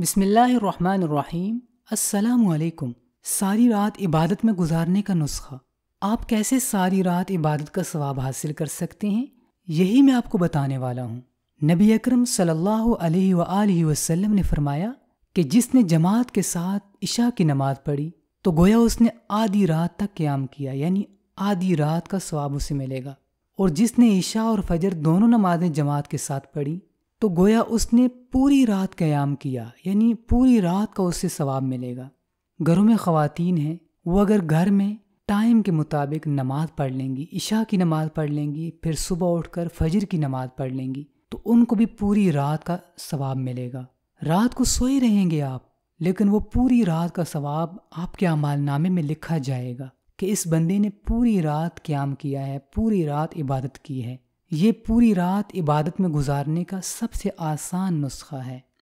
बिसमीम अलकुम सारी रात इबादत में गुजारने का नुस्खा आप कैसे सारी रात इबादत का सवाब हासिल कर सकते हैं यही मैं आपको बताने वाला हूँ नबी अकरम सल्लल्लाहु अलैहि वसल्लम ने फरमाया कि जिसने जमात के साथ इशा की नमाज पढ़ी तो गोया उसने आधी रात तक क्याम किया यानी आधी रात का सवाब उसे मिलेगा और जिसने ईशा और फजर दोनों नमाजें जमात के साथ पढ़ी तो गोया उसने पूरी रात क्याम किया यानी पूरी रात का उससे सवाब मिलेगा घरों में ख़वातीन हैं वो अगर घर में टाइम के मुताबिक नमाज़ पढ़ लेंगी इशा की नमाज़ पढ़ लेंगी फिर सुबह उठकर फजर की नमाज़ पढ़ लेंगी तो उनको भी पूरी रात का सवाब मिलेगा रात को सोए रहेंगे आप लेकिन वो पूरी रात का सवाब आपके अमालनामे में लिखा जाएगा कि इस बंदे ने पूरी रात क्याम किया है पूरी रात इबादत की है ये पूरी रात इबादत में गुजारने का सबसे आसान नुस्खा है